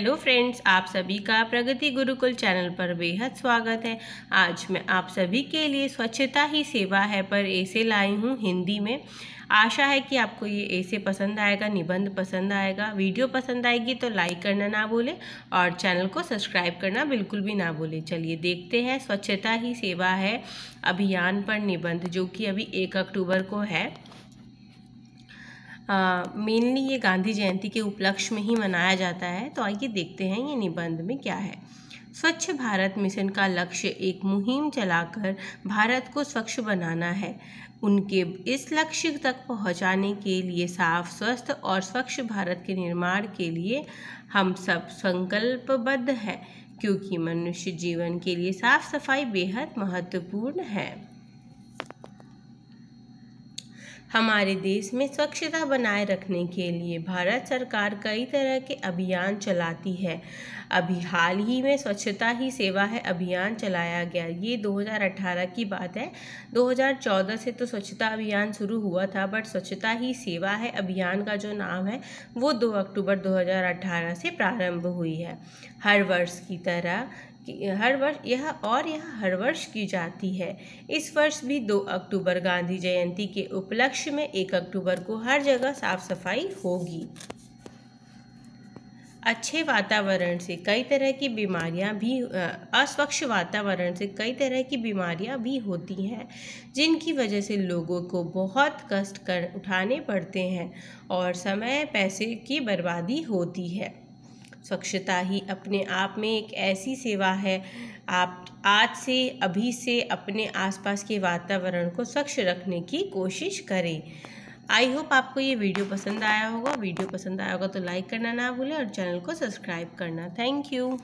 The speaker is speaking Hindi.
हेलो फ्रेंड्स आप सभी का प्रगति गुरुकुल चैनल पर बेहद स्वागत है आज मैं आप सभी के लिए स्वच्छता ही सेवा है पर ऐसे लाई हूँ हिंदी में आशा है कि आपको ये ऐसे पसंद आएगा निबंध पसंद आएगा वीडियो पसंद आएगी तो लाइक करना ना भूलें और चैनल को सब्सक्राइब करना बिल्कुल भी ना भूलें चलिए देखते हैं स्वच्छता ही सेवा है अभियान पर निबंध जो कि अभी एक अक्टूबर को है मेनली ये गांधी जयंती के उपलक्ष्य में ही मनाया जाता है तो आइए देखते हैं ये निबंध में क्या है स्वच्छ भारत मिशन का लक्ष्य एक मुहिम चलाकर भारत को स्वच्छ बनाना है उनके इस लक्ष्य तक पहुंचाने के लिए साफ स्वस्थ और स्वच्छ भारत के निर्माण के लिए हम सब संकल्पबद्ध हैं क्योंकि मनुष्य जीवन के लिए साफ सफाई बेहद महत्वपूर्ण है हमारे देश में स्वच्छता बनाए रखने के लिए भारत सरकार कई तरह के अभियान चलाती है अभी हाल ही में स्वच्छता ही सेवा है अभियान चलाया गया ये 2018 की बात है 2014 से तो स्वच्छता अभियान शुरू हुआ था बट स्वच्छता ही सेवा है अभियान का जो नाम है वो 2 अक्टूबर 2018 से प्रारंभ हुई है हर वर्ष की तरह हर वर्ष यह और यह हर वर्ष की जाती है इस वर्ष भी दो अक्टूबर गांधी जयंती के उपलक्ष्य में एक अक्टूबर को हर जगह साफ सफाई होगी अच्छे वातावरण से कई तरह की बीमारियां भी अस्वच्छ वातावरण से कई तरह की बीमारियां भी होती हैं जिनकी वजह से लोगों को बहुत कष्ट कर उठाने पड़ते हैं और समय पैसे की बर्बादी होती है स्वच्छता ही अपने आप में एक ऐसी सेवा है आप आज से अभी से अपने आसपास के वातावरण को स्वच्छ रखने की कोशिश करें आई होप आपको ये वीडियो पसंद आया होगा वीडियो पसंद आया होगा तो लाइक करना ना भूलें और चैनल को सब्सक्राइब करना थैंक यू